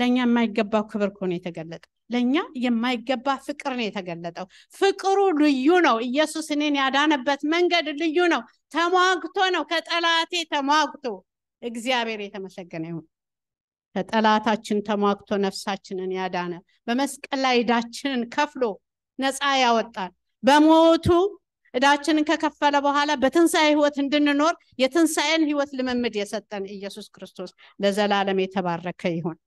ለእኛ የማይገባው ክብር ከሆነ የተገለጠው። ለእኛ የማይገባ ፍቅር ነው የተገለጠው። ፍቅሩ ልዩ ነው። ኢየሱስ እኔን ያዳነበት መንገድ ልዩ ነው። ተሟግቶ ነው፣ ከጠላቴ ተሟግቶ። እግዚአብሔር የተመሰገነ ይሁን። ከጠላታችን ተሟግቶ ነፍሳችንን ያዳነ በመስቀል ላይ እዳችንን ከፍሎ ነፃ ያወጣል በሞቱ እዳችንን ከከፈለ በኋላ በትንሣኤ ህይወት እንድንኖር የትንሣኤን ህይወት ልምምድ የሰጠን ኢየሱስ ክርስቶስ ለዘላለም የተባረከ ይሁን።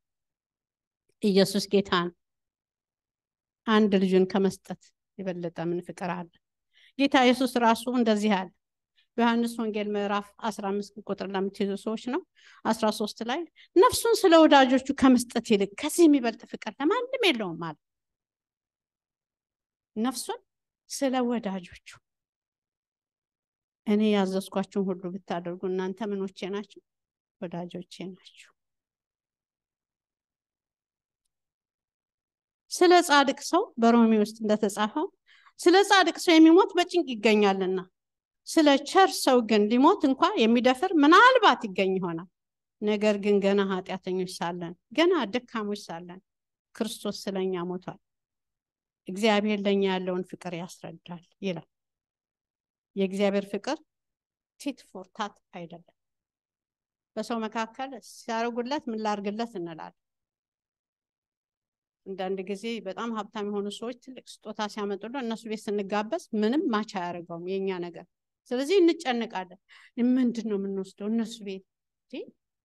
ኢየሱስ ጌታ ነው። አንድ ልጁን ከመስጠት የበለጠ ምን ፍቅር አለ? ጌታ ኢየሱስ ራሱ እንደዚህ አለ። ዮሐንስ ወንጌል ምዕራፍ 15 ቁጥር ለምትይዙ ሰዎች ነው 13 ላይ ነፍሱን ስለ ወዳጆቹ ከመስጠት ይልቅ ከዚህ የሚበልጥ ፍቅር ለማንም የለውም አለ። ነፍሱን ስለ ወዳጆቹ እኔ ያዘዝኳችሁን ሁሉ ብታደርጉ እናንተ ምኖቼ ናቸው ወዳጆቼ ናቸው?። ስለ ጻድቅ ሰው በሮሜ ውስጥ እንደተጻፈው ስለ ጻድቅ ሰው የሚሞት በጭንቅ ይገኛልና ስለ ቸር ሰው ግን ሊሞት እንኳ የሚደፍር ምናልባት ይገኝ ይሆናል። ነገር ግን ገና ኃጢአተኞች ሳለን፣ ገና ደካሞች ሳለን ክርስቶስ ስለኛ ሞቷል። እግዚአብሔር ለኛ ያለውን ፍቅር ያስረዳል ይላል። የእግዚአብሔር ፍቅር ፊት ፎርታት አይደለም። በሰው መካከል ሲያደርጉለት ምን ላርግለት እንላለን። አንዳንድ ጊዜ በጣም ሀብታም የሆኑ ሰዎች ትልቅ ስጦታ ሲያመጡ እነሱ ቤት ስንጋበዝ ምንም ማች አያደርገውም የእኛ ነገር። ስለዚህ እንጨንቃለን? ምንድን ነው የምንወስደው እነሱ ቤት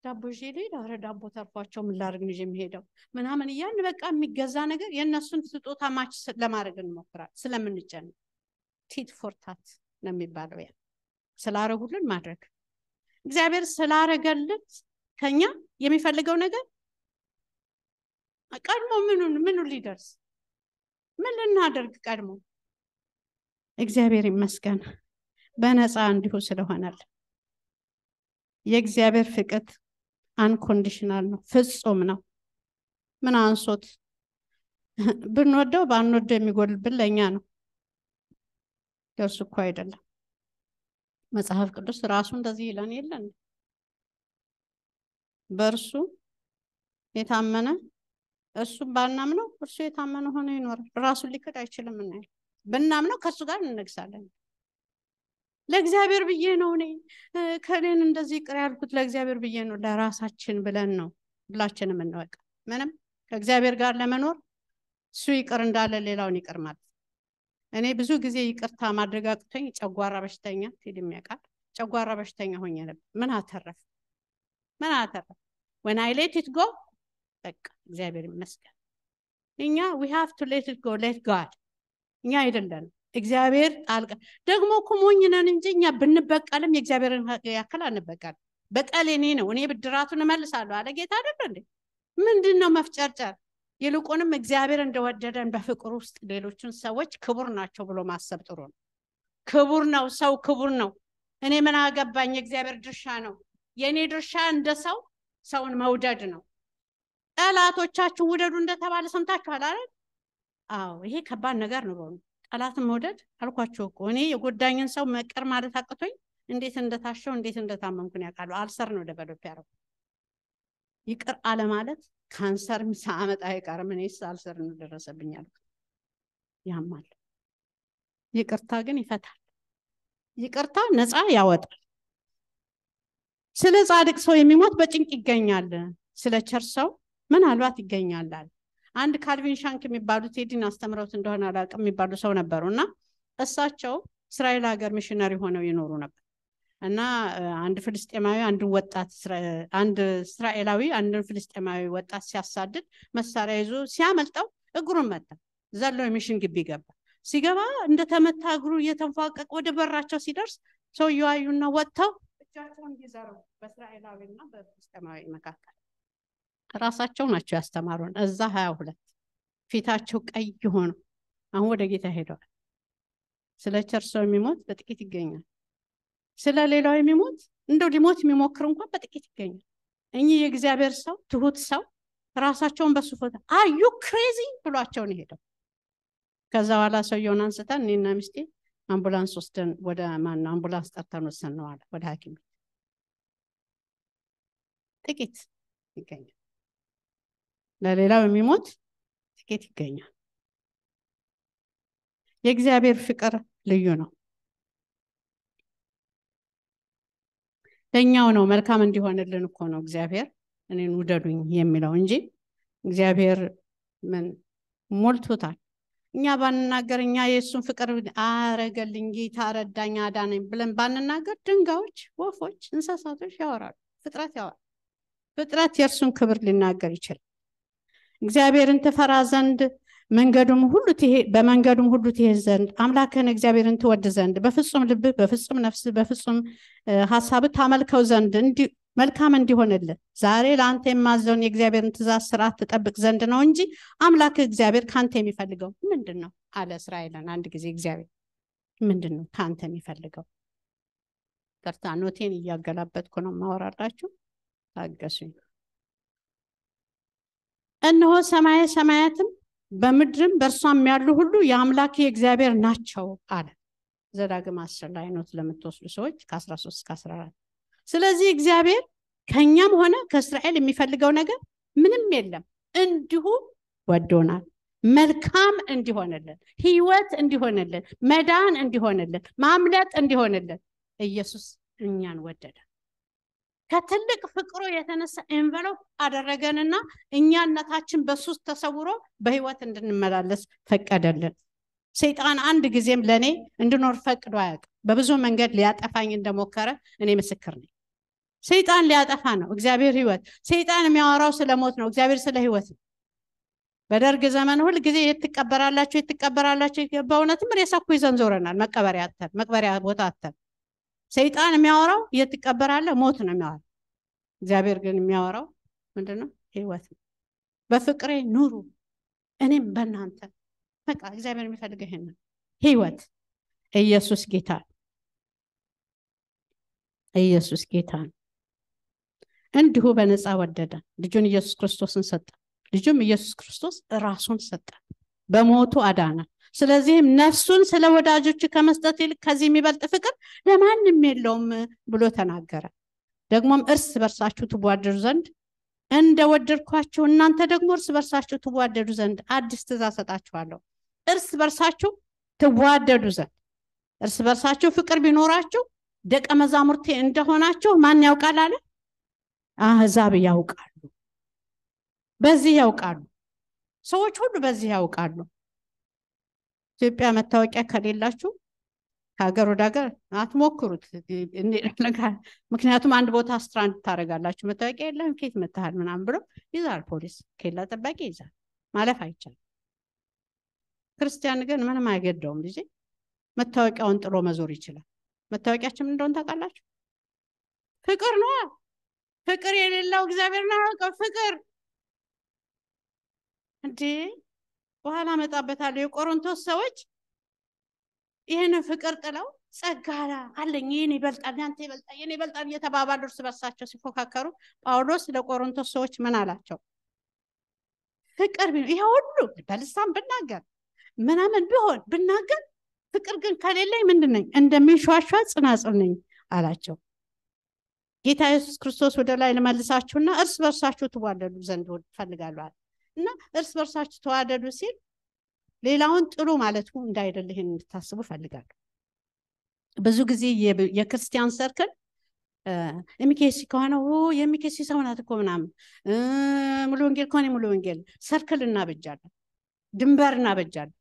ዳቦ ይዤ ልሄድ፣ ኧረ ዳቦ ተርፏቸው ምን ላድርግ ይዤ የምሄደው ምናምን እያን በቃ የሚገዛ ነገር የእነሱን ስጦታ ማች ለማድረግ እንሞክራለን ስለምንጨንቅ። ቲት ፎርታት ነው የሚባለው ያ ስላረጉልን ማድረግ እግዚአብሔር ስላረገልን ከኛ የሚፈልገው ነገር ቀድሞ ምኑን ምኑ ሊደርስ ምን ልናደርግ ቀድሞ እግዚአብሔር ይመስገን በነፃ እንዲሁ ስለሆናል የእግዚአብሔር ፍቅት አንኮንዲሽናል ነው ፍጹም ነው ምን አንሶት ብንወደው ባንወደው የሚጎልብን ለእኛ ነው ደርሱ እኮ አይደለም መጽሐፍ ቅዱስ ራሱ እንደዚህ ይለን የለን በእርሱ የታመነ እሱም ባናምነው እርሱ የታመነ ሆኖ ይኖራል። ራሱን ሊክድ አይችልም። እናያል ብናምነው ከእሱ ጋር እንነግሳለን። ለእግዚአብሔር ብዬ ነው እኔ ከሌን እንደዚህ ቅር ያልኩት ለእግዚአብሔር ብዬ ነው። ለራሳችን ብለን ነው ሁላችን የምንወቅ ምንም ከእግዚአብሔር ጋር ለመኖር እሱ ይቅር እንዳለ ሌላውን ይቅር ማለት እኔ ብዙ ጊዜ ይቅርታ ማድረግ አቅቶኝ ጨጓራ በሽተኛ ፊድ የሚያውቃል ጨጓራ በሽተኛ ሆኜ ነበር። ምን አተረፍ ምን አተረፍ ወን አይ ሌት ኢት ጎ በቃ እግዚአብሔር ይመስገን። እኛ ዊ ሃቭ ቱ ሌት ጎ ሌት ጋድ እኛ አይደለን እግዚአብሔር ጣልቃ ደግሞ እኮ ሞኝ ነን እንጂ እኛ ብንበቀልም የእግዚአብሔርን ያክል አንበቀል በቀል እኔ ነው፣ እኔ ብድራቱን እመልሳለሁ አለ ጌታ አይደለ እንዴ? ምንድን ነው መፍጨርጨር? ይልቁንም እግዚአብሔር እንደወደደን በፍቅር ውስጥ ሌሎችን ሰዎች ክቡር ናቸው ብሎ ማሰብ ጥሩ ነው። ክቡር ነው፣ ሰው ክቡር ነው። እኔ ምን አገባኝ? የእግዚአብሔር ድርሻ ነው። የእኔ ድርሻ እንደ ሰው ሰውን መውደድ ነው። ጠላቶቻችሁ ውደዱ እንደተባለ ሰምታችኋል አይደል? አዎ፣ ይሄ ከባድ ነገር ነው። በሆኑ ጠላትን መውደድ አልኳቸው እኮ እኔ የጎዳኝን ሰው መቅር ማለት አቅቶኝ እንዴት እንደታሸው እንዴት እንደታመምኩን ያውቃሉ። አልሰር ነው ደቨሎፕ ያደረኩ ይቅር ማለት ካንሰር ሳመጣ አይቀርም። እኔስ አልሰር ነው ደረሰብኝ ያልኩት ያማል። ይቅርታ ግን ይፈታል። ይቅርታ ነፃ ያወጣል። ስለ ጻድቅ ሰው የሚሞት በጭንቅ ይገኛል። ስለ ቸር ሰው ምናልባት ይገኛላል። አንድ ካልቪን ሻንክ የሚባሉ ቴዲን አስተምረውት እንደሆነ አላውቅም የሚባሉ ሰው ነበሩ እና እሳቸው እስራኤል ሀገር ሚሽነሪ ሆነው ይኖሩ ነበር እና አንድ ፍልስጤማዊ አንድ ወጣት አንድ እስራኤላዊ አንድን ፍልስጤማዊ ወጣት ሲያሳድድ መሳሪያ ይዞ ሲያመልጠው እግሩን መታ። ዘለው የሚሽን ግቢ ገባ። ሲገባ እንደተመታ እግሩ እየተንፏቀቅ ወደ በራቸው ሲደርስ ሰውየው አዩና ወጥተው እጃቸውን ይዘረጉ በእስራኤላዊና በፍልስጤማዊ መካከል ራሳቸው ናቸው ያስተማሩን። እዛ ሀያ ሁለት ፊታቸው ቀይ ሆነው አሁን ወደ ጌታ ሄደዋል። ስለ ቸር የሚሞት በጥቂት ይገኛል። ስለ ሌላው የሚሞት እንደው ሊሞት የሚሞክር እንኳን በጥቂት ይገኛል። እኚህ የእግዚአብሔር ሰው ትሁት ሰው ራሳቸውን በሱ ፎታ አዩ ክሬዚ ብሏቸውን ሄደው ከዛ በኋላ ሰውየውን አንስተን እኔና ሚስቴ አምቡላንስ ወስደን ወደ ማነው አምቡላንስ ጠርተን ወሰን ነው አለ ወደ ሀኪም ጥቂት ይገኛል። ለሌላው የሚሞት ጥቂት ይገኛል። የእግዚአብሔር ፍቅር ልዩ ነው። ለእኛው ነው መልካም እንዲሆንልን እኮ ነው እግዚአብሔር እኔን ውደዱኝ የሚለው እንጂ እግዚአብሔር ምን ሞልቶታል። እኛ ባንናገር እኛ የእሱን ፍቅር አረገልኝ፣ ጌታ ረዳኝ፣ አዳነኝ ብለን ባንናገር ድንጋዮች፣ ወፎች፣ እንስሳቶች ያወራሉ። ፍጥረት ያወራል። ፍጥረት የእርሱን ክብር ሊናገር ይችላል። እግዚአብሔርን ትፈራ ዘንድ መንገዱም ሁሉ በመንገዱም ሁሉ ትሄድ ዘንድ አምላክህን እግዚአብሔርን ትወድ ዘንድ በፍጹም ልብህ በፍጹም ነፍስ በፍጹም ሀሳብ ታመልከው ዘንድ መልካም እንዲሆንልን ዛሬ ለአንተ የማዘውን የእግዚአብሔርን ትእዛዝ ስርዓት ትጠብቅ ዘንድ ነው እንጂ አምላክህ እግዚአብሔር ከአንተ የሚፈልገው ምንድን ነው አለ እስራኤልን አንድ ጊዜ እግዚአብሔር ምንድን ነው ከአንተ የሚፈልገው ቅርታ ኖቴን እያገላበጥኩ ነው ማወራላችሁ ታገሱኝ እነሆ ሰማየ ሰማያትም በምድርም በእርሷም ያሉ ሁሉ የአምላክ የእግዚአብሔር ናቸው አለ። ዘዳግም አስር ላይ ኖት ለምትወስዱ ሰዎች ከ13 እስከ 14 ስለዚህ እግዚአብሔር ከእኛም ሆነ ከእስራኤል የሚፈልገው ነገር ምንም የለም፣ እንዲሁ ወዶናል። መልካም እንዲሆንልን፣ ህይወት እንዲሆንልን፣ መዳን እንዲሆንልን፣ ማምለጥ እንዲሆንልን ኢየሱስ እኛን ወደደ። ከትልቅ ፍቅሩ የተነሳ ኤንቨሎፕ አደረገንና እኛነታችን በሱስ ተሰውሮ በህይወት እንድንመላለስ ፈቀደልን። ሰይጣን አንድ ጊዜም ለእኔ እንድኖር ፈቅዶ አያውቅም። በብዙ መንገድ ሊያጠፋኝ እንደሞከረ እኔ ምስክር ነኝ። ሰይጣን ሊያጠፋ ነው፣ እግዚአብሔር ህይወት። ሰይጣን የሚያወራው ስለ ሞት ነው፣ እግዚአብሔር ስለ ህይወት ነው። በደርግ ዘመን ሁል ጊዜ የትቀበራላችሁ የትቀበራላችሁ፣ በእውነትም ሬሳ እኮ ይዘን ዞረናል። መቀበሪያ አተን መቅበሪያ ቦታ አተን ሰይጣን የሚያወራው የት ትቀበራለህ? ሞት ነው የሚያወራው። እግዚአብሔር ግን የሚያወራው ምንድን ነው? ህይወት ነው። በፍቅሬ ኑሩ እኔም በእናንተ በቃ እግዚአብሔር የሚፈልገው ይሄን ነው። ህይወት ኢየሱስ ጌታ ኢየሱስ ጌታ ነው። እንዲሁ በነፃ ወደደ፣ ልጁን ኢየሱስ ክርስቶስን ሰጠ። ልጁም ኢየሱስ ክርስቶስ ራሱን ሰጠ፣ በሞቱ አዳነን። ስለዚህም ነፍሱን ስለ ወዳጆች ከመስጠት ይልቅ ከዚህ የሚበልጥ ፍቅር ለማንም የለውም ብሎ ተናገረ ደግሞም እርስ በርሳችሁ ትቧደዱ ዘንድ እንደወደድኳችሁ እናንተ ደግሞ እርስ በርሳችሁ ትዋደዱ ዘንድ አዲስ ትእዛዝ ሰጣችኋለሁ እርስ በርሳችሁ ትዋደዱ ዘንድ እርስ በርሳችሁ ፍቅር ቢኖራችሁ ደቀ መዛሙርቴ እንደሆናችሁ ማን ያውቃል አለ አህዛብ ያውቃሉ በዚህ ያውቃሉ ሰዎች ሁሉ በዚህ ያውቃሉ ኢትዮጵያ መታወቂያ ከሌላችሁ ከሀገር ወደ ሀገር አትሞክሩት። ምክንያቱም አንድ ቦታ ስትራንድ ታደርጋላችሁ። መታወቂያ የለም ኬት መታሃል ምናምን ብሎ ይዛል ፖሊስ፣ ኬላ ጠባቂ ይዛል። ማለፍ አይቻልም። ክርስቲያን ግን ምንም አይገደውም። ልጄ መታወቂያውን ጥሎ መዞር ይችላል። መታወቂያችን ምን ታውቃላችሁ? ፍቅር ነ? ፍቅር የሌለው እግዚአብሔርን አያውቅም። ፍቅር እንዴ በኋላ መጣበታለሁ። የቆሮንቶስ ሰዎች ይህንን ፍቅር ጥለው ጸጋ አለኝ ይህን ይበልጣል፣ ያንተ ይበልጣል፣ ይህን ይበልጣል እየተባባሉ እርስ በርሳቸው ሲፎካከሩ ጳውሎስ ለቆሮንቶስ ሰዎች ምን አላቸው? ፍቅር ይሄ ሁሉ በልሳን ብናገር ምናምን ቢሆን ብናገር ፍቅር ግን ከሌለኝ ምንድን ነኝ? እንደሚንሸዋሸ ጽናጽል ነኝ አላቸው። ጌታ ኢየሱስ ክርስቶስ ወደ ላይ ልመልሳችሁና እርስ በርሳችሁ ትዋለሉ ዘንድ ፈልጋሉ አለ። እና እርስ በርሳችሁ ተዋደዱ ሲል ሌላውን ጥሩ ማለት እንዳይደል ይሄን እንድታስቡ ፈልጋለሁ ብዙ ጊዜ የክርስቲያን ሰርክል የሚኬሲ ከሆነ የሚኬሲ ሰው ናት እኮ ምናምን፣ ሙሉ ወንጌል ከሆነ ሙሉ ወንጌል ሰርክል እናበጃለን፣ ድንበር እናበጃለን።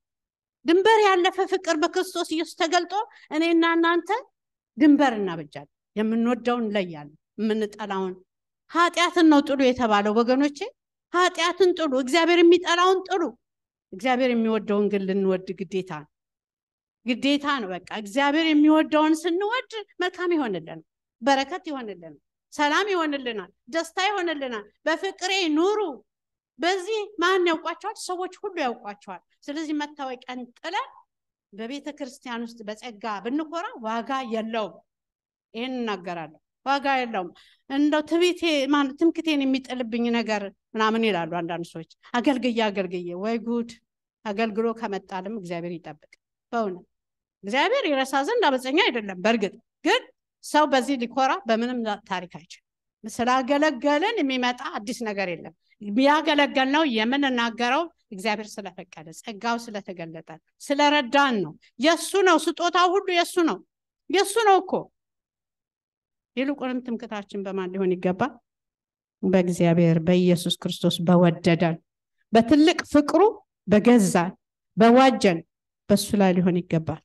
ድንበር ያለፈ ፍቅር በክርስቶስ ኢየሱስ ተገልጦ እኔና እናንተ ድንበር እናበጃለን። የምንወደውን እንለያለን፣ የምንጠላውን ኃጢአትን ነው ጥሉ የተባለው ወገኖቼ። ኃጢአትን ጥሉ። እግዚአብሔር የሚጠላውን ጥሉ። እግዚአብሔር የሚወደውን ግን ልንወድ ግዴታ ነው። ግዴታ ነው። በቃ እግዚአብሔር የሚወደውን ስንወድ መልካም ይሆንልናል፣ በረከት ይሆንልን፣ ሰላም ይሆንልናል፣ ደስታ ይሆንልናል። በፍቅሬ ኑሩ። በዚህ ማን ያውቋቸዋል? ሰዎች ሁሉ ያውቋቸዋል። ስለዚህ መታወቂያን ጥለን በቤተ ክርስቲያን ውስጥ በጸጋ ብንኮራ ዋጋ የለውም። ይህን እናገራለሁ። ዋጋ የለውም። እንደው ትቤቴ ማለት ትምክቴን የሚጥልብኝ ነገር ምናምን ይላሉ አንዳንድ ሰዎች። አገልግዬ አገልግዬ ወይ ጉድ! አገልግሎ ከመጣልም እግዚአብሔር ይጠብቅ። በእውነት እግዚአብሔር ይረሳ ዘንድ አመፀኛ አይደለም። በእርግጥ ግን ሰው በዚህ ሊኮራ በምንም ታሪክ አይችል ስላገለገልን የሚመጣ አዲስ ነገር የለም። የሚያገለገል ነው የምንናገረው እግዚአብሔር ስለፈቀደ ጸጋው ስለተገለጠ ስለረዳን ነው። የእሱ ነው ስጦታው ሁሉ የእሱ ነው የእሱ ነው እኮ ይልቁንም ትምክታችን በማን ሊሆን ይገባል? በእግዚአብሔር በኢየሱስ ክርስቶስ በወደደን በትልቅ ፍቅሩ በገዛን በዋጀን በእሱ ላይ ሊሆን ይገባል።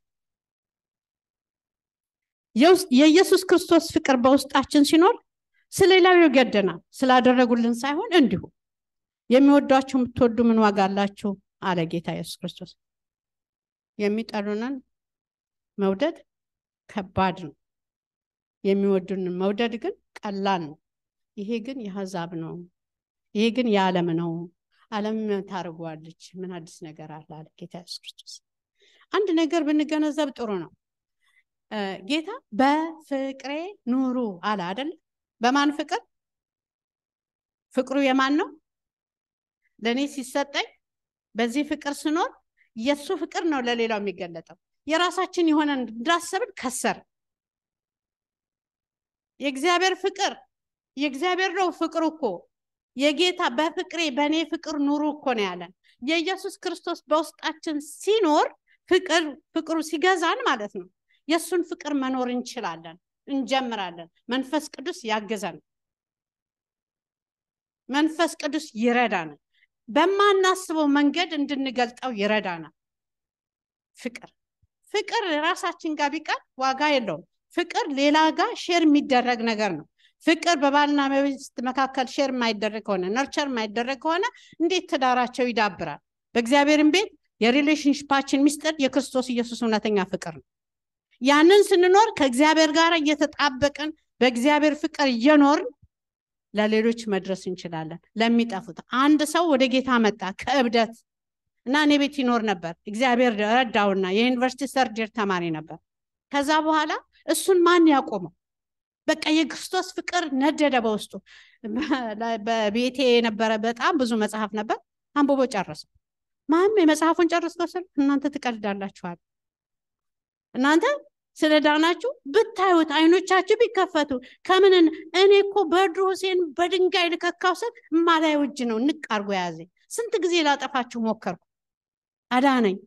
የኢየሱስ ክርስቶስ ፍቅር በውስጣችን ሲኖር ስለሌላው ይገደናል። ስላደረጉልን ሳይሆን እንዲሁ የሚወዷችሁ የምትወዱ ምን ዋጋ አላችሁ አለ ጌታ ኢየሱስ ክርስቶስ። የሚጠሩንን መውደድ ከባድ ነው። የሚወዱንን መውደድ ግን ቀላል ነው። ይሄ ግን የአሕዛብ ነው። ይሄ ግን የዓለም ነው። ዓለም ታርጓለች። ምን አዲስ ነገር አለ አለ ጌታ ኢየሱስ ክርስቶስ። አንድ ነገር ብንገነዘብ ጥሩ ነው። ጌታ በፍቅሬ ኑሩ አለ አደለ? በማን ፍቅር? ፍቅሩ የማን ነው? ለእኔ ሲሰጠኝ በዚህ ፍቅር ስኖር የእሱ ፍቅር ነው ለሌላው የሚገለጠው። የራሳችን የሆነ እንዳሰብን ከሰር የእግዚአብሔር ፍቅር የእግዚአብሔር ነው ፍቅር እኮ የጌታ በፍቅሬ በእኔ ፍቅር ኑሩ እኮ ነው ያለን። የኢየሱስ ክርስቶስ በውስጣችን ሲኖር ፍቅር ፍቅሩ ሲገዛን ማለት ነው። የእሱን ፍቅር መኖር እንችላለን፣ እንጀምራለን። መንፈስ ቅዱስ ያግዘን፣ መንፈስ ቅዱስ ይረዳናል። በማናስበው መንገድ እንድንገልጠው ይረዳናል። ፍቅር ፍቅር ራሳችን ጋር ቢቀር ዋጋ የለውም። ፍቅር ሌላ ጋር ሼር የሚደረግ ነገር ነው። ፍቅር በባልና ሚስት መካከል ሼር የማይደረግ ከሆነ ነርቸር የማይደረግ ከሆነ እንዴት ትዳራቸው ይዳብራል? በእግዚአብሔርን ቤት የሪሌሽንሽፓችን ሚስጥር የክርስቶስ ኢየሱስ እውነተኛ ፍቅር ነው። ያንን ስንኖር ከእግዚአብሔር ጋር እየተጣበቅን በእግዚአብሔር ፍቅር እየኖርን ለሌሎች መድረስ እንችላለን። ለሚጠፉት አንድ ሰው ወደ ጌታ መጣ ከእብደት እና እኔ ቤት ይኖር ነበር። እግዚአብሔር ረዳውና የዩኒቨርሲቲ ሰርድ ተማሪ ነበር። ከዛ በኋላ እሱን ማን ያቆመው? በቃ የክርስቶስ ፍቅር ነደደ በውስጡ። በቤቴ የነበረ በጣም ብዙ መጽሐፍ ነበር። አንብቦ ጨረሰው። ማም የመጽሐፉን ጨርስ ስል እናንተ ትቀልዳላችኋል። እናንተ ስለዳናችሁ ብታዩት አይኖቻችሁ ቢከፈቱ ከምንን እኔ እኮ በድሮ ሁሴን በድንጋይ ልከካው ስል ማላይ እጅ ነው ንቅ አድርጎ የያዘኝ። ስንት ጊዜ ላጠፋችሁ ሞከርኩ፣ አዳነኝ።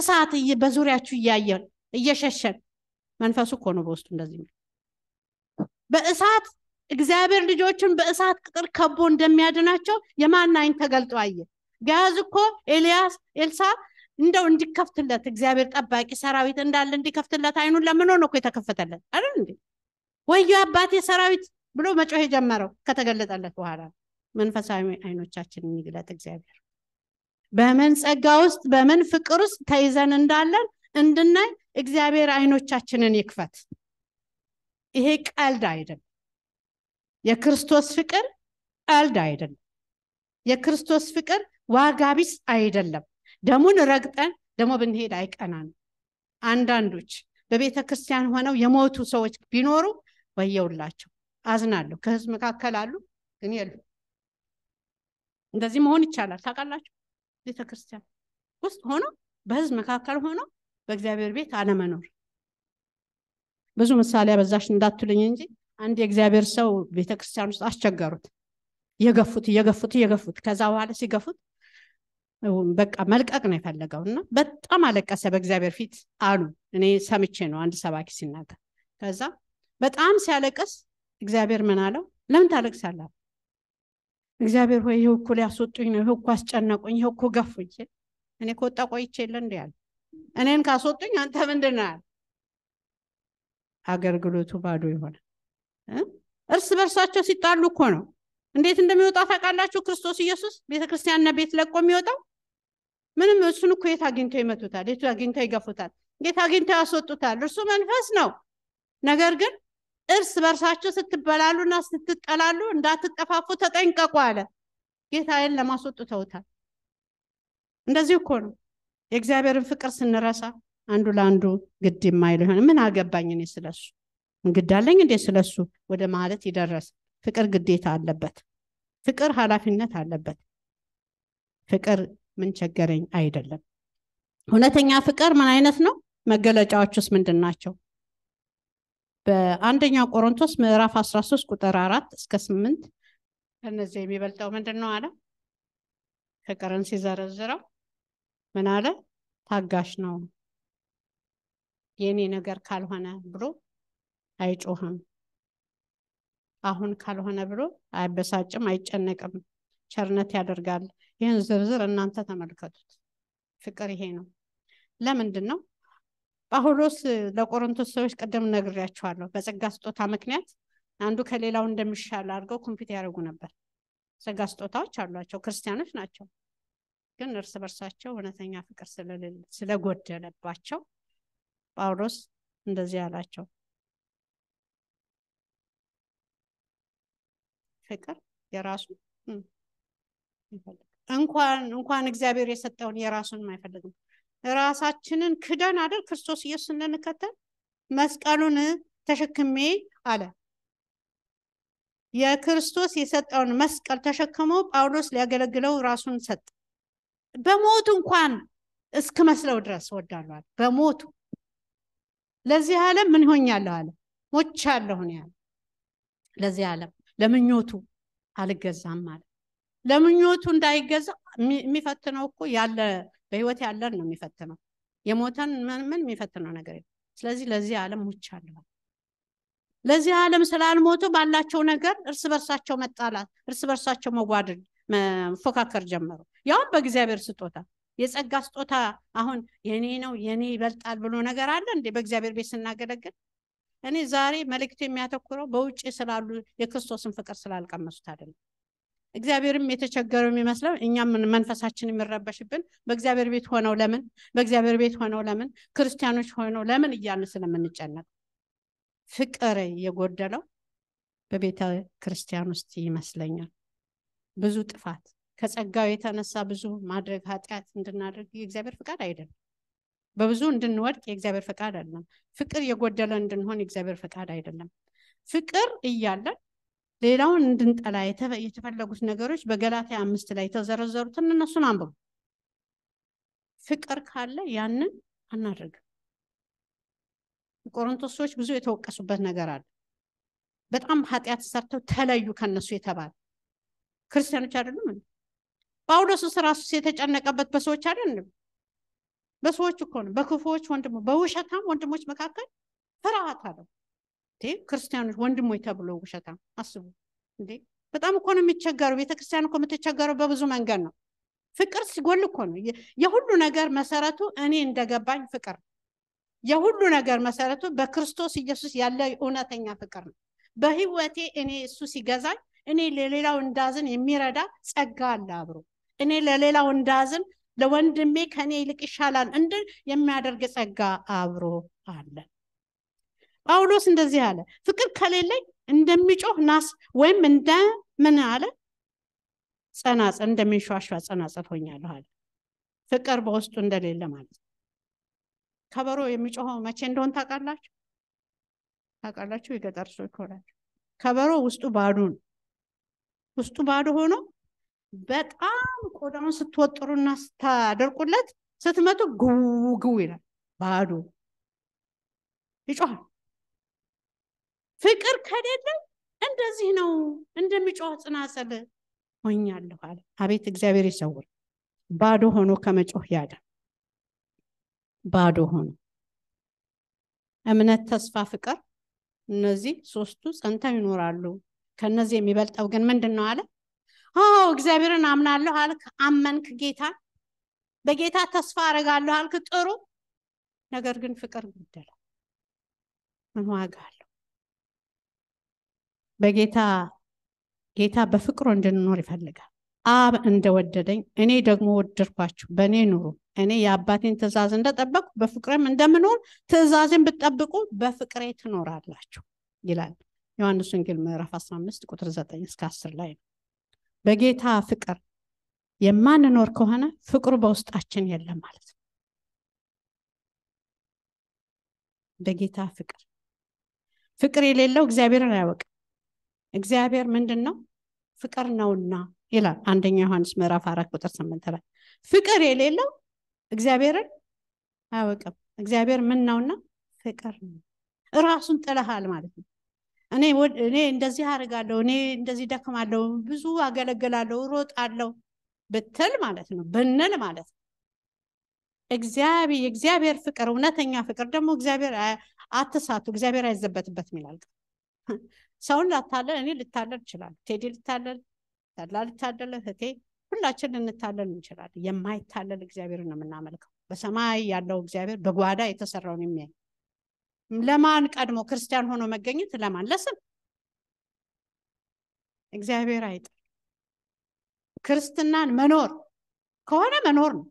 እሳት በዙሪያችሁ እያየን እየሸሸን መንፈሱ እኮ ነው በውስጡ እንደዚህ በእሳት እግዚአብሔር ልጆችን በእሳት ቅጥር ከቦ እንደሚያድናቸው የማን አይን ተገልጦ አየ ገያዝ እኮ ኤልያስ ኤልሳ እንደው እንዲከፍትለት እግዚአብሔር ጠባቂ ሰራዊት እንዳለ እንዲከፍትለት አይኑን ለምን ሆነ እኮ የተከፈተለት አ እንዴ ወዩ አባቴ ሰራዊት ብሎ መጮህ የጀመረው ከተገለጠለት በኋላ መንፈሳዊ አይኖቻችንን ይግለጥ እግዚአብሔር በምን ጸጋ ውስጥ በምን ፍቅር ውስጥ ተይዘን እንዳለን እንድናይ እግዚአብሔር አይኖቻችንን ይክፈት። ይሄ ቀልድ አይደለም። የክርስቶስ ፍቅር ቀልድ አይደለም። የክርስቶስ ፍቅር ዋጋ ቢስ አይደለም። ደሙን ረግጠን ደግሞ ብንሄድ አይቀናን አንዳንዶች በቤተ ክርስቲያን ሆነው የሞቱ ሰዎች ቢኖሩ ወየውላቸው፣ አዝናለሁ። ከህዝብ መካከል አሉ፣ ግን የሉ። እንደዚህ መሆን ይቻላል ታውቃላችሁ። ቤተክርስቲያን ውስጥ ሆኖ በህዝብ መካከል ሆኖ በእግዚአብሔር ቤት አለመኖር ብዙ ምሳሌ በዛሽ እንዳትልኝ እንጂ አንድ የእግዚአብሔር ሰው ቤተክርስቲያን ውስጥ አስቸገሩት እየገፉት እየገፉት እየገፉት ከዛ በኋላ ሲገፉት በቃ መልቀቅ ነው የፈለገው እና በጣም አለቀሰ በእግዚአብሔር ፊት አሉ እኔ ሰምቼ ነው አንድ ሰባኪ ሲናገር ከዛ በጣም ሲያለቅስ እግዚአብሔር ምን አለው ለምን ታለቅሳለህ እግዚአብሔር ሆይ ይህ እኮ ሊያስወጡኝ ነው ይህ እኮ አስጨነቁኝ ይህ እኮ ገፉኝ እኔ ከወጣ ቆይቼ የለ እንዲ ያለ እኔን ካስወጡኝ አንተ ምንድን ነህ? አገልግሎቱ ባዶ ይሆነ። እርስ በርሳቸው ሲጣሉ እኮ ነው። እንዴት እንደሚወጣ ታውቃላችሁ? ክርስቶስ ኢየሱስ ክርስቲያንና ቤት ለቆ የሚወጣው ምንም እሱን እኮ የት አግኝተው ይመቱታል? የቱ አግኝተው ይገፉታል? እንዴት አግኝተው ያስወጡታል? እርሱ መንፈስ ነው። ነገር ግን እርስ በርሳቸው ስትበላሉና ስትጠላሉ እንዳትጠፋፉ ተጠንቀቁ አለ። ጌታዬን ለማስወጡ ተውታል። እንደዚህ እኮ ነው። የእግዚአብሔርን ፍቅር ስንረሳ አንዱ ለአንዱ ግድ የማይል ሆነ ምን አገባኝ እኔ ስለሱ እንግዳለኝ እንዴ ስለሱ ወደ ማለት ይደረስ ፍቅር ግዴታ አለበት ፍቅር ኃላፊነት አለበት ፍቅር ምን ቸገረኝ አይደለም እውነተኛ ፍቅር ምን አይነት ነው መገለጫዎቹስ ምንድን ናቸው በአንደኛው ቆሮንቶስ ምዕራፍ 13 ቁጥር አራት እስከ ስምንት ከነዚህ የሚበልጠው ምንድን ነው አለ ፍቅርን ሲዘረዝረው ምን አለ? ታጋሽ ነው። የእኔ ነገር ካልሆነ ብሎ አይጮህም። አሁን ካልሆነ ብሎ አይበሳጭም፣ አይጨነቅም፣ ቸርነት ያደርጋል። ይህን ዝርዝር እናንተ ተመልከቱት። ፍቅር ይሄ ነው። ለምንድን ነው ጳውሎስ ለቆሮንቶስ ሰዎች ቅድም ነግሬያቸዋለሁ። በጸጋ ስጦታ ምክንያት አንዱ ከሌላው እንደሚሻል አድርገው ኮምፒት ያደርጉ ነበር። ጸጋ ስጦታዎች አሏቸው፣ ክርስቲያኖች ናቸው። ግን እርስ በርሳቸው እውነተኛ ፍቅር ስለጎደለባቸው ጳውሎስ እንደዚህ አላቸው። ፍቅር የራሱ እንኳን እንኳን እግዚአብሔር የሰጠውን የራሱንም አይፈልግም። ራሳችንን ክደን አይደል ክርስቶስ ኢየሱስ እንንከተል መስቀሉን ተሸክሜ አለ። የክርስቶስ የሰጠውን መስቀል ተሸክሞ ጳውሎስ ሊያገለግለው ራሱን ሰጠ። በሞቱ እንኳን እስክመስለው ድረስ ወዳሏል። በሞቱ ለዚህ ዓለም ምን ይሆኛለሁ አለ ሞቻለሁ ነው ያለ። ለዚህ ዓለም ለምኞቱ አልገዛም ማለት ለምኞቱ እንዳይገዛ የሚፈትነው እኮ ያለ በህይወት ያለን ነው የሚፈትነው። የሞተን ምን ምን የሚፈትነው ነገር የለም። ስለዚህ ለዚህ ዓለም ሞቻለሁ ለዚህ ዓለም ስላልሞቱ ባላቸው ነገር እርስ በርሳቸው መጣላት፣ እርስ በርሳቸው መዋደድ፣ መፎካከር ጀመሩ። ያውም በእግዚአብሔር ስጦታ የጸጋ ስጦታ አሁን የኔ ነው የኔ ይበልጣል ብሎ ነገር አለ እንዴ? በእግዚአብሔር ቤት ስናገለግል እኔ ዛሬ መልእክት የሚያተኩረው በውጭ ስላሉ የክርስቶስን ፍቅር ስላልቀመሱት አይደለም። እግዚአብሔርም የተቸገረው የሚመስለው እኛም መንፈሳችን የሚረበሽብን በእግዚአብሔር ቤት ሆነው ለምን በእግዚአብሔር ቤት ሆነው ለምን ክርስቲያኖች ሆነው ለምን እያልን ስለምንጨነቅ ፍቅር የጎደለው በቤተ ክርስቲያን ውስጥ ይመስለኛል ብዙ ጥፋት ከጸጋው የተነሳ ብዙ ማድረግ ኃጢአት እንድናደርግ የእግዚአብሔር ፍቃድ አይደለም። በብዙ እንድንወድቅ የእግዚአብሔር ፈቃድ አይደለም። ፍቅር የጎደለ እንድንሆን የእግዚአብሔር ፈቃድ አይደለም። ፍቅር እያለን ሌላውን እንድንጠላ የተፈለጉት ነገሮች በገላትያ አምስት ላይ የተዘረዘሩትን እነሱን አንብቡ። ፍቅር ካለ ያንን አናደርግም። ቆሮንቶሶች ብዙ የተወቀሱበት ነገር አለ። በጣም ኃጢአት ሰርተው ተለዩ ከነሱ የተባለ ክርስቲያኖች አይደሉም። ጳውሎስስ ራሱስ የተጨነቀበት በሰዎች አይደለም፣ በሰዎች እኮ ነው። በክፉዎች ወንድሞ በውሸታም ወንድሞች መካከል ፍርሃት አለው። ክርስቲያኖች ወንድሞች ተብሎ ውሸታም አስቡ እንዴ! በጣም እኮ ነው የሚቸገረው። ቤተክርስቲያን እኮ የምትቸገረው በብዙ መንገድ ነው። ፍቅር ሲጎል እኮ ነው የሁሉ ነገር መሰረቱ። እኔ እንደገባኝ ፍቅር የሁሉ ነገር መሰረቱ በክርስቶስ ኢየሱስ ያለ እውነተኛ ፍቅር ነው። በህይወቴ እኔ እሱ ሲገዛኝ እኔ ለሌላው እንዳዝን የሚረዳ ጸጋ አለ አብሮ እኔ ለሌላው እንዳዝን ለወንድሜ ከእኔ ይልቅ ይሻላል እንድን የሚያደርግ ጸጋ አብሮ አለ ጳውሎስ እንደዚህ አለ፣ ፍቅር ከሌለኝ እንደሚጮህ ናስ ወይም ምን አለ ጸናጽል እንደሚንሸዋሸዋ ጸናጸን ሆኛለሁ አለ። ፍቅር በውስጡ እንደሌለ ማለት ከበሮ የሚጮኸው መቼ እንደሆን ታውቃላችሁ? ታውቃላችሁ? የገጠር ሰዎች ሆናችሁ ከበሮ ውስጡ ባዶ ነው። ውስጡ ባዶ ሆኖ በጣም ቆዳውን ስትወጥሩና ስታደርቁለት ስትመቱ ግውግው ይላል። ባዶ ይጮሃል። ፍቅር ከሌለ እንደዚህ ነው እንደሚጮህ ጽናጽል ሆኛለሁ አለ። አቤት እግዚአብሔር ይሰውር። ባዶ ሆኖ ከመጮህ ያደ ባዶ ሆኖ እምነት፣ ተስፋ፣ ፍቅር እነዚህ ሶስቱ ጸንተው ይኖራሉ። ከነዚህ የሚበልጠው ግን ምንድን ነው አለ እግዚአብሔርን አምናለሁ አልክ አመንክ ጌታ በጌታ ተስፋ አረጋለሁ አልክ ጥሩ ነገር ግን ፍቅር ጎደለ ምን ዋጋ አለው በጌታ ጌታ በፍቅሩ እንድንኖር ይፈልጋል አብ እንደወደደኝ እኔ ደግሞ ወደድኳችሁ በእኔ ኑሩ እኔ የአባቴን ትእዛዝ እንደጠበቅኩ በፍቅሬም እንደምኖር ትእዛዜን ብትጠብቁ በፍቅሬ ትኖራላችሁ ይላል ዮሐንስ ወንጌል ምዕራፍ 15 ቁጥር 9 እስከ 10 ላይ ነው በጌታ ፍቅር የማንኖር ከሆነ ፍቅሩ በውስጣችን የለም ማለት ነው። በጌታ ፍቅር ፍቅር የሌለው እግዚአብሔርን አያወቅም። እግዚአብሔር ምንድን ነው? ፍቅር ነውና ይላል አንደኛ ዮሐንስ ምዕራፍ አራት ቁጥር ስምንት ላይ ፍቅር የሌለው እግዚአብሔርን አያወቅም። እግዚአብሔር ምን ነውና? ፍቅር ነው። እራሱን ጥለሃል ማለት ነው። እኔ እኔ እንደዚህ አደርጋለሁ፣ እኔ እንደዚህ ደክማለሁ፣ ብዙ አገለግላለሁ፣ እሮጣለሁ ብትል ማለት ነው ብንል ማለት ነው እግዚአብሔር የእግዚአብሔር ፍቅር እውነተኛ ፍቅር ደግሞ እግዚአብሔር አትሳቱ፣ እግዚአብሔር አይዘበትበትም ይላል። ሰውን ላታለል እኔ ልታለል እችላለሁ፣ ቴዲ ልታለል፣ ተላ ልታለል፣ እህቴ ሁላችን ልንታለል እንችላለን። የማይታለል እግዚአብሔርን ነው የምናመልከው። በሰማይ ያለው እግዚአብሔር በጓዳ የተሰራውን የሚያይ ለማን ቀድሞ ክርስቲያን ሆኖ መገኘት ለማን ለስም እግዚአብሔር አይጥ ክርስትናን መኖር ከሆነ መኖር ነው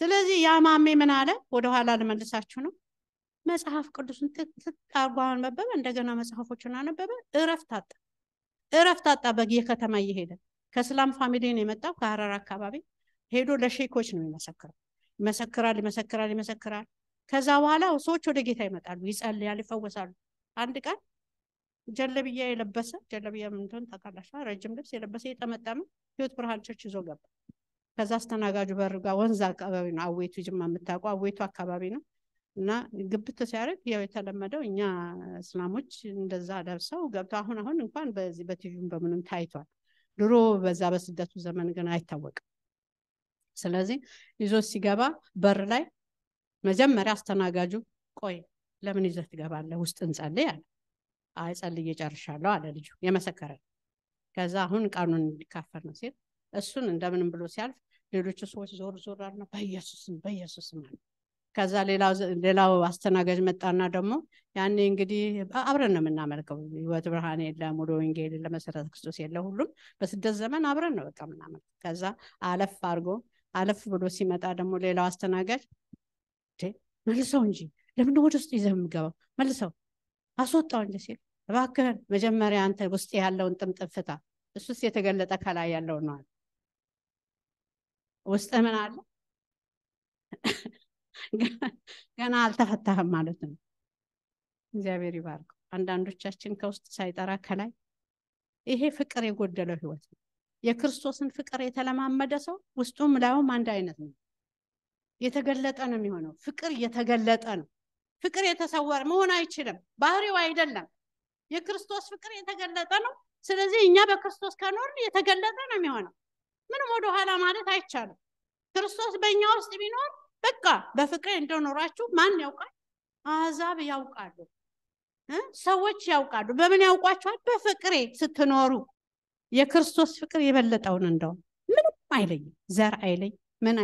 ስለዚህ ያ ማሜ ምን አለ ወደኋላ ልመልሳችሁ ነው መጽሐፍ ቅዱስን ትጣጓን መበበ እንደገና መጽሐፎችን አነበበ እረፍት አጣ እረፍት አጣ ከተማ እየሄደ ከስላም ፋሚሊ ነው የመጣው ከሀረር አካባቢ ሄዶ ለሼኮች ነው ይመሰክራል ይመሰክራል ይመሰክራል ይመሰክራል ከዛ በኋላ ሰዎች ወደ ጌታ ይመጣሉ፣ ይጸልያል፣ ይፈወሳሉ። አንድ ቀን ጀለብያ የለበሰ ጀለብያ ምንድን ታውቃላችሁ? ረጅም ልብስ የለበሰ የጠመጠመ ህይወት ብርሃን ቸርች ይዞ ገባ። ከዛ አስተናጋጁ በር ጋር ወንዝ አካባቢ ነው፣ አዌቱ ጅማ የምታውቁ አዌቱ አካባቢ ነው። እና ግብት ሲያደርግ ያው የተለመደው እኛ እስላሞች እንደዛ ለብሰው ገብተው አሁን አሁን እንኳን በዚህ በቲቪም በምንም ታይቷል። ድሮ በዛ በስደቱ ዘመን ግን አይታወቅም። ስለዚህ ይዞ ሲገባ በር ላይ መጀመሪያ አስተናጋጁ ቆይ ለምን ይዘህ ትገባለህ? ውስጥ እንጸልይ አለ። አይ ጸልዬ ጨርሻለሁ አለ ልጁ የመሰከረ ከዛ አሁን ቃኑን እንዲካፈል ነው ሲል እሱን እንደምንም ብሎ ሲያልፍ ሌሎቹ ሰዎች ዞር ዞር አሉ። በኢየሱስም በኢየሱስም አለ። ከዛ ሌላው አስተናጋጅ መጣና ደግሞ ያኔ እንግዲህ አብረን ነው የምናመልከው። ህይወት ብርሃን የለ ሙሉ ወንጌል የለ መሰረተ ክርስቶስ የለ ሁሉም በስደት ዘመን አብረን ነው በቃ የምናመልከው። ከዛ አለፍ አድርጎ አለፍ ብሎ ሲመጣ ደግሞ ሌላው አስተናጋጅ መልሰው እንጂ ለምን ወደ ውስጥ ይዘህ የምገባው መልሰው አስወጣው እንደ ሲል እባክህን መጀመሪያ አንተ ውስጥ ያለውን ጥምጥም ፍታ፣ እሱስ የተገለጠ ከላይ ያለው ነው አለ። ውስጥ ምን አለ ገና አልተፈታህም ማለት ነው። እግዚአብሔር ይባርክ። አንዳንዶቻችን ከውስጥ ሳይጠራ ከላይ ይሄ ፍቅር የጎደለው ህይወት ነው። የክርስቶስን ፍቅር የተለማመደ ሰው ውስጡም ላዩም አንድ አይነት ነው። የተገለጠ ነው የሚሆነው። ፍቅር የተገለጠ ነው። ፍቅር የተሰወረ መሆን አይችልም። ባህሪው አይደለም። የክርስቶስ ፍቅር የተገለጠ ነው። ስለዚህ እኛ በክርስቶስ ከኖርን የተገለጠ ነው የሚሆነው። ምንም ወደኋላ ማለት አይቻልም። ክርስቶስ በእኛ ውስጥ ቢኖር በቃ በፍቅሬ እንደኖራችሁ ማን ያውቃል? አሕዛብ ያውቃሉ፣ ሰዎች ያውቃሉ። በምን ያውቋቸዋል? በፍቅሬ ስትኖሩ። የክርስቶስ ፍቅር የበለጠውን እንደውም ምንም አይለይም፣ ዘር አይለኝ ምን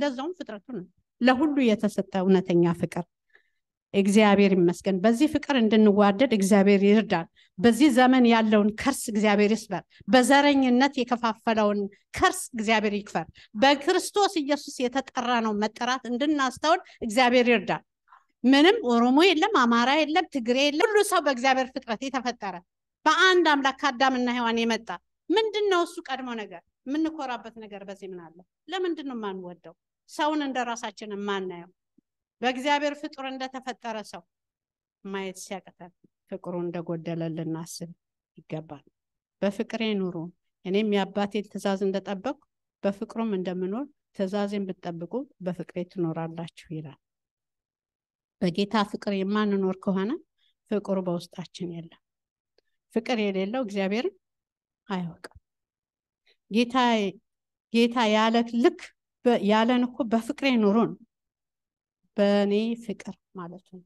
ለዛውም ፍጥረቱ ነው ለሁሉ የተሰጠ እውነተኛ ፍቅር እግዚአብሔር ይመስገን። በዚህ ፍቅር እንድንዋደድ እግዚአብሔር ይርዳል። በዚህ ዘመን ያለውን ከርስ እግዚአብሔር ይስበር። በዘረኝነት የከፋፈለውን ከርስ እግዚአብሔር ይክፈር። በክርስቶስ ኢየሱስ የተጠራ ነው መጠራት እንድናስተውል እግዚአብሔር ይርዳል። ምንም ኦሮሞ የለም፣ አማራ የለም፣ ትግሬ የለም። ሁሉ ሰው በእግዚአብሔር ፍጥረት የተፈጠረ በአንድ አምላክ ከአዳምና ሔዋን የመጣ ምንድን ነው እሱ ቀድሞ ነገር የምንኮራበት ነገር በዚህ ምን አለ? ለምንድን ነው የማንወደው? ሰውን እንደ ራሳችን የማናየው በእግዚአብሔር ፍጡር እንደተፈጠረ ሰው ማየት ሲያቅተን ፍቅሩ እንደጎደለ ልናስብ ይገባል። በፍቅሬ ኑሩ፣ እኔም የአባቴን ትእዛዝ እንደጠበቅኩ በፍቅሩም እንደምኖር ትእዛዜን ብትጠብቁ በፍቅሬ ትኖራላችሁ ይላል። በጌታ ፍቅር የማንኖር ከሆነ ፍቅሩ በውስጣችን የለም። ፍቅር የሌለው እግዚአብሔርን አያውቅም። ጌታ ጌታ ያለ ልክ ያለን እኮ በፍቅሬ ኑሩን በእኔ ፍቅር ማለት ነው።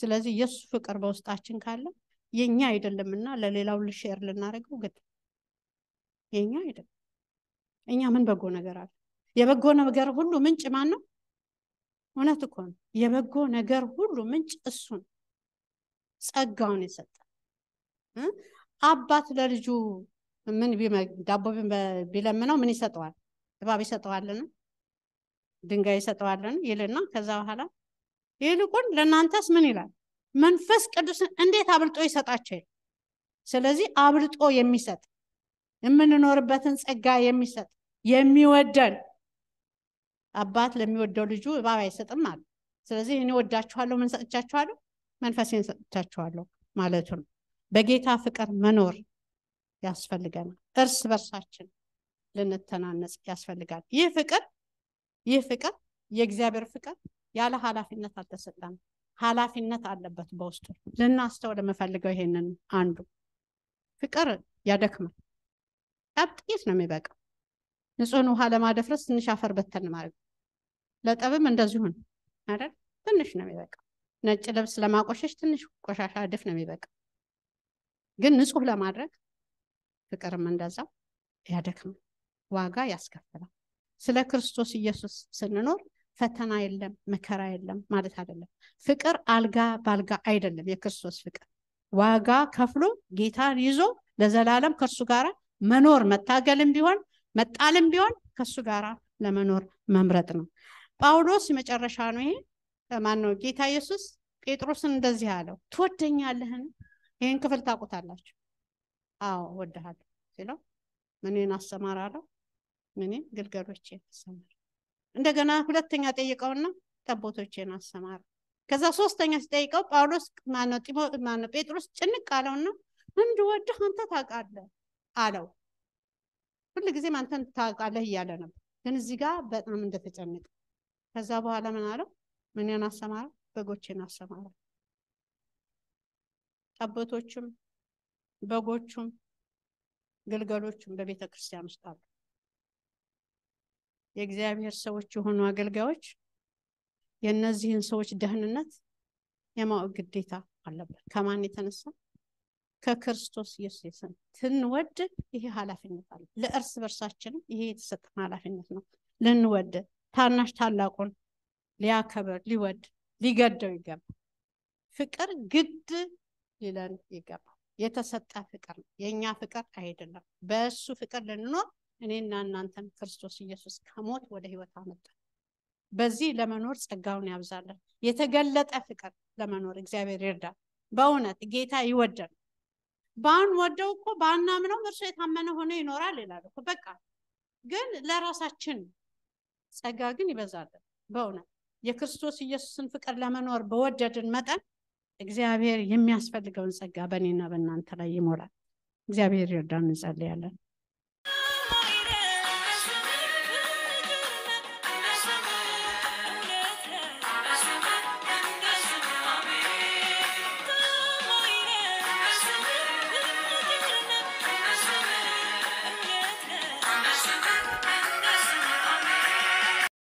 ስለዚህ የእሱ ፍቅር በውስጣችን ካለ የኛ አይደለም እና ለሌላው ልሼር ልናደርገው ግድ የኛ አይደለም። እኛ ምን በጎ ነገር አለ? የበጎ ነገር ሁሉ ምንጭ ማን ነው? እውነት እኮ ነው። የበጎ ነገር ሁሉ ምንጭ እሱ ነው። ጸጋውን የሰጠ አባት ለልጁ ምን ዳቦ ቢለምነው ምን ይሰጠዋል? እባብ ይሰጠዋልን? ድንጋይ ይሰጠዋልን? ይልና ከዛ በኋላ ይልቁን ለእናንተስ ምን ይላል? መንፈስ ቅዱስን እንዴት አብልጦ ይሰጣቸው። ስለዚህ አብልጦ የሚሰጥ የምንኖርበትን ጸጋ የሚሰጥ የሚወደን አባት ለሚወደው ልጁ እባብ አይሰጥም አለ። ስለዚህ እኔ ወዳችኋለሁ፣ ምን ሰጥቻችኋለሁ? መንፈሴን ሰጥቻችኋለሁ ማለቱ ነው። በጌታ ፍቅር መኖር ያስፈልገናል። እርስ በርሳችን ልንተናነጽ ያስፈልጋል። ይህ ፍቅር ይህ ፍቅር የእግዚአብሔር ፍቅር ያለ ኃላፊነት አልተሰጠንም። ኃላፊነት አለበት በውስጡ። ልናስተውል የምፈልገው ይሄንን አንዱ ፍቅር ያደክማል። ጠብ ጥቂት ነው የሚበቃው። ንጹህን ውሃ ለማደፍረስ ትንሽ አፈር በተን ማድረግ ለጠብም እንደዚሁን አይደል? ትንሽ ነው የሚበቃው። ነጭ ልብስ ለማቆሸሽ ትንሽ ቆሻሻ ድፍ ነው የሚበቃው። ግን ንጹህ ለማድረግ ፍቅርም እንደዛው ያደክማል፣ ዋጋ ያስከፍላል። ስለ ክርስቶስ ኢየሱስ ስንኖር ፈተና የለም መከራ የለም ማለት አይደለም። ፍቅር አልጋ ባልጋ አይደለም። የክርስቶስ ፍቅር ዋጋ ከፍሎ ጌታን ይዞ ለዘላለም ከእርሱ ጋር መኖር መታገልም ቢሆን መጣልም ቢሆን ከእሱ ጋር ለመኖር መምረጥ ነው። ጳውሎስ መጨረሻ ነው ይሄ ማን ነው? ጌታ ኢየሱስ ጴጥሮስን እንደዚህ አለው፣ ትወደኛለህን? ይህን ክፍል ታውቁታላችሁ። አዎ እወድሃለሁ ሲለው ምንን አሰማራለሁ ምንን ግልገሎቼን አሰማራ። እንደገና ሁለተኛ ጠይቀውና ጠቦቶቼን አሰማራ። ከዛ ሶስተኛ ሲጠይቀው ጳውሎስ ማነው ጴጥሮስ ጭንቅ አለውና እንድወድህ አንተ ታውቃለህ አለው። ሁል ጊዜም አንተን ታውቃለህ እያለ ነበር፣ ግን እዚህ ጋር በጣም እንደተጨነቀ ከዛ በኋላ ምን አለው? ምንን አሰማራ? በጎቼን አሰማራ። ጠቦቶችም በጎቹም ግልገሎቹም በቤተ ክርስቲያን ውስጥ አሉ። የእግዚአብሔር ሰዎች የሆኑ አገልጋዮች የእነዚህን ሰዎች ደህንነት የማወቅ ግዴታ አለበት። ከማን የተነሳ? ከክርስቶስ ኢየሱስ ስንወድ ይሄ ኃላፊነት አለ። ለእርስ በርሳችንም ይሄ የተሰጠን ኃላፊነት ነው። ልንወድ ታናሽ ታላቁን ሊያከብር ሊወድ ሊገደው ይገባል። ፍቅር ግድ ሊለን ይገባል። የተሰጠ ፍቅር ነው። የእኛ ፍቅር አይደለም። በእሱ ፍቅር ልንኖር እኔና እናንተም ክርስቶስ ኢየሱስ ከሞት ወደ ህይወት አመጣ። በዚህ ለመኖር ጸጋውን ያብዛለን። የተገለጠ ፍቅር ለመኖር እግዚአብሔር ይርዳል። በእውነት ጌታ ይወደን። ባንወደው እኮ ባናምነው እርሱ የታመነ ሆኖ ይኖራል ይላል እኮ በቃ። ግን ለራሳችን ጸጋ ግን ይበዛለን። በእውነት የክርስቶስ ኢየሱስን ፍቅር ለመኖር በወደድን መጠን እግዚአብሔር የሚያስፈልገውን ጸጋ በእኔና በእናንተ ላይ ይሞላል። እግዚአብሔር ይርዳን። እንጸልያለን።